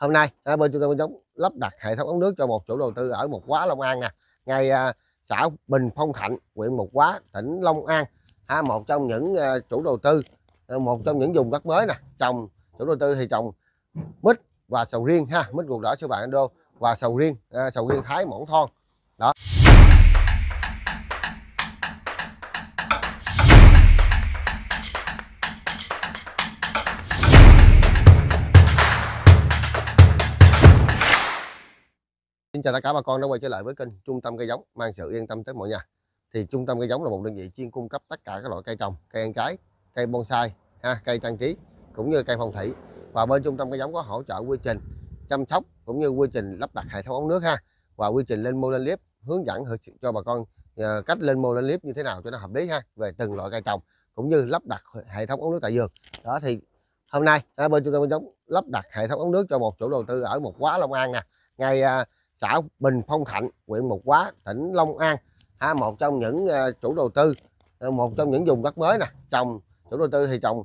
hôm nay à, bên trung tâm giống lắp đặt hệ thống ống nước cho một chủ đầu tư ở một quá long an nè ngay à, xã bình phong thạnh huyện một quá tỉnh long an ha, à, một trong những à, chủ đầu tư à, một trong những vùng đất mới nè trồng chủ đầu tư thì trồng mít và sầu riêng ha mít ruột đỏ siêu bạn đô và sầu riêng à, sầu riêng thái mỏng thon đó Xin chào tất cả bà con đã quay trở lại với kênh Trung tâm cây giống mang sự yên tâm tới mọi nhà. Thì Trung tâm cây giống là một đơn vị chuyên cung cấp tất cả các loại cây trồng, cây ăn trái, cây bonsai, ha, cây trang trí cũng như cây phong thủy. Và bên Trung tâm cây giống có hỗ trợ quy trình chăm sóc cũng như quy trình lắp đặt hệ thống ống nước ha và quy trình lên mô lên clip hướng dẫn cho bà con à, cách lên mô lên clip như thế nào cho nó hợp lý ha về từng loại cây trồng cũng như lắp đặt hệ thống ống nước tại vườn. Đó thì hôm nay à, bên Trung tâm cây giống lắp đặt hệ thống ống nước cho một chủ đầu tư ở một quá Long An nè. ngày à, xã Bình Phong Thạnh, huyện Mộc Hóa, tỉnh Long An. Ha một trong những ờ, chủ đầu tư, ờ, một trong những vùng đất mới nè, trồng chủ đầu tư thì trồng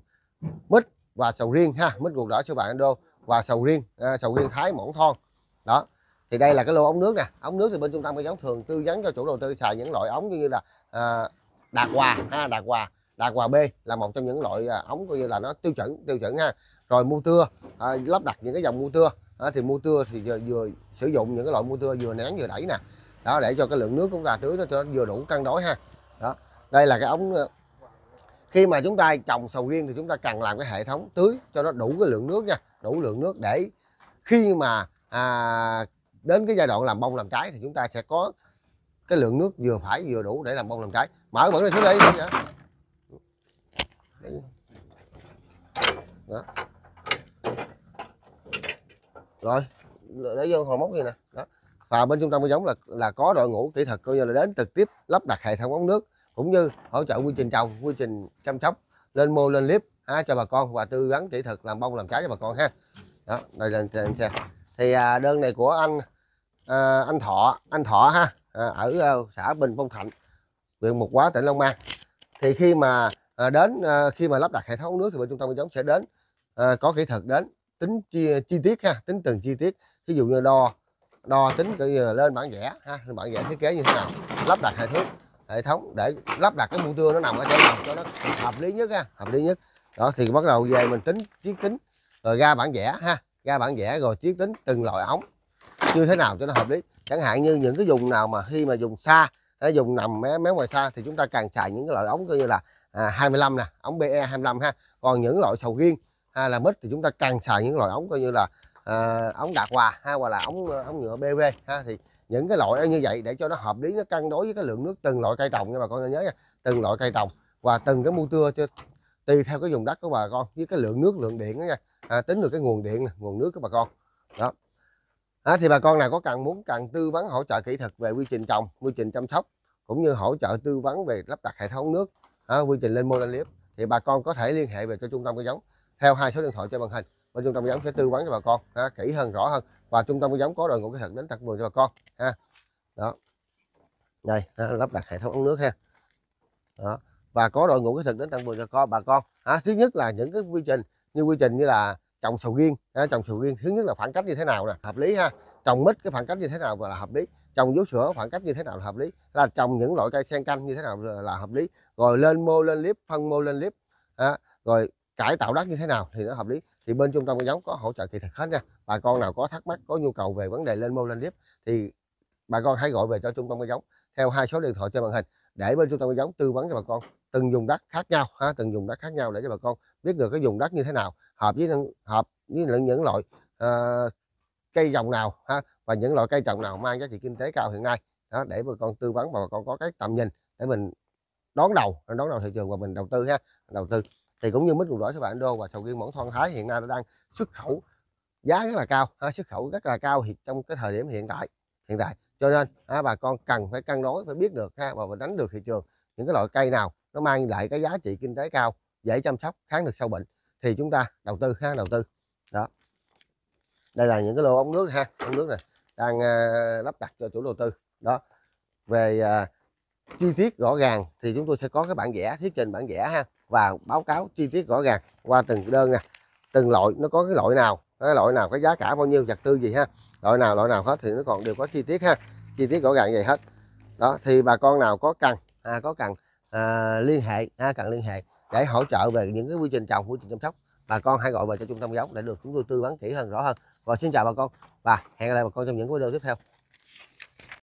mít và sầu riêng ha, mít ruột đỏ siêu bạn đô và sầu riêng, à, sầu riêng Thái Mỏng Thon. Đó. Thì đây là cái lô ống nước nè, ống nước thì bên trung tâm cây giống thường tư vấn cho chủ đầu tư xài những loại ống như là à, đạt hòa ha, đạt hòa đạt hòa B là một trong những loại ống coi như là nó tiêu chuẩn tiêu chuẩn ha rồi mua tưa à, lắp đặt những cái dòng mua tưa đó, thì motor thì vừa, vừa sử dụng những cái loại motor vừa nén vừa đẩy nè đó để cho cái lượng nước chúng ta tưới nó cho nó vừa đủ cân đối ha đó đây là cái ống ờ, khi mà chúng ta trồng sầu riêng thì chúng ta cần làm cái hệ thống tưới cho nó đủ cái lượng nước nha đủ lượng nước để khi mà à, đến cái giai đoạn làm bông làm trái thì chúng ta sẽ có cái lượng nước vừa phải vừa đủ để làm bông làm trái mở bẩn lên xuống đi đó rồi để vô hồ móc như nè đó và bên trung tâm nuôi giống là là có đội ngũ kỹ thuật coi như là đến trực tiếp lắp đặt hệ thống ống nước cũng như hỗ trợ quy trình trồng quy trình chăm sóc lên mô lên clip ha, cho bà con và tư vấn kỹ thuật làm bông làm trái cho bà con ha đó đây lên trên xe thì à, đơn này của anh à, anh thọ anh thọ ha à, ở à, xã bình phong thạnh huyện mục quá tỉnh long an thì khi mà à, đến à, khi mà lắp đặt hệ thống nước thì bên trung tâm nuôi giống sẽ đến à, có kỹ thuật đến tính chi, chi tiết ha tính từng chi tiết ví dụ như đo đo tính cái lên bản vẽ ha bản vẽ thiết kế như thế nào lắp đặt hệ thống hệ thống để lắp đặt cái mũ tưa nó nằm ở chỗ nào cho nó hợp lý nhất ha hợp lý nhất đó thì bắt đầu về mình tính chiết tính rồi ra bản vẽ ha ra bản vẽ rồi chiết tính từng loại ống như thế nào cho nó hợp lý chẳng hạn như những cái dùng nào mà khi mà dùng xa cái dùng nằm mé mé ngoài xa thì chúng ta càng xài những cái loại ống coi như là à, 25 nè ống BE 25 ha còn những loại sầu riêng hay là mít thì chúng ta càng xài những loại ống coi như là à, ống đạt hòa hay hoặc là ống ờ, ống nhựa bv ha thì những cái loại như vậy để cho nó hợp lý nó cân đối với cái lượng nước từng loại cây trồng nha bà con nhớ nha từng loại cây trồng và từng cái mô tưa cho tùy theo cái vùng đất của bà con với cái lượng nước lượng điện đó nha à, tính được cái nguồn điện nguồn nước của bà con đó à, thì bà con nào có cần muốn cần tư vấn hỗ trợ kỹ thuật về quy trình trồng quy trình chăm sóc cũng như hỗ trợ tư vấn về lắp đặt hệ thống nước à, quy trình lên mô lên liếp thì bà con có thể liên hệ về cho trung tâm cây giống theo hai số điện thoại trên màn hình bên trung tâm giám sẽ tư vấn cho bà con ha, kỹ hơn rõ hơn và trung tâm giống có đội ngũ kỹ thuật đến tận vườn cho bà con ha đó đây ha, lắp đặt hệ thống ống nước ha đó và có đội ngũ kỹ thuật đến tận vườn cho con bà con ha. thứ nhất là những cái quy trình như quy trình như là trồng sầu riêng ha, trồng sầu riêng thứ nhất là khoảng cách như thế nào nè hợp lý ha trồng mít cái khoảng cách như thế nào là hợp lý trồng vú sữa khoảng cách như thế nào là hợp lý là trồng những loại cây sen canh như thế nào là hợp lý rồi lên mô lên clip phân mô lên clip ha. rồi cải tạo đất như thế nào thì nó hợp lý thì bên trung tâm cây giống có hỗ trợ kỹ thuật hết nha bà con nào có thắc mắc có nhu cầu về vấn đề lên mô lên điếp thì bà con hãy gọi về cho trung tâm cây giống theo hai số điện thoại trên màn hình để bên trung tâm cây giống tư vấn cho bà con từng dùng đất khác nhau ha từng dùng đất khác nhau để cho bà con biết được cái dùng đất như thế nào hợp với hợp với những loại uh, cây dòng nào ha và những loại cây trồng nào mang giá trị kinh tế cao hiện nay đó để bà con tư vấn và bà con có cái tầm nhìn để mình đón đầu đón đầu thị trường và mình đầu tư ha đầu tư thì cũng như mít cùng đổi các bạn đô và sầu riêng mỏng thon thái hiện nay nó đang xuất khẩu giá rất là cao ha, xuất khẩu rất là cao thì trong cái thời điểm hiện tại hiện tại cho nên ha, bà con cần phải cân đối phải biết được ha, và mình đánh được thị trường những cái loại cây nào nó mang lại cái giá trị kinh tế cao dễ chăm sóc kháng được sâu bệnh thì chúng ta đầu tư ha đầu tư đó đây là những cái lô ống nước ha ống nước này đang uh, lắp đặt cho chủ đầu tư đó về uh, chi tiết rõ ràng thì chúng tôi sẽ có cái bản vẽ thiết trình bản vẽ ha và báo cáo chi tiết rõ ràng qua từng đơn nè từng loại nó có cái loại nào cái loại nào cái giá cả bao nhiêu vật tư gì ha loại nào loại nào hết thì nó còn đều có chi tiết ha chi tiết rõ ràng vậy hết đó thì bà con nào có cần à, có cần à, liên hệ à, cần liên hệ để hỗ trợ về những cái quy trình trồng quy trình chăm sóc bà con hãy gọi về cho trung tâm giống để được chúng tôi tư vấn kỹ hơn rõ hơn và xin chào bà con và hẹn gặp lại bà con trong những video tiếp theo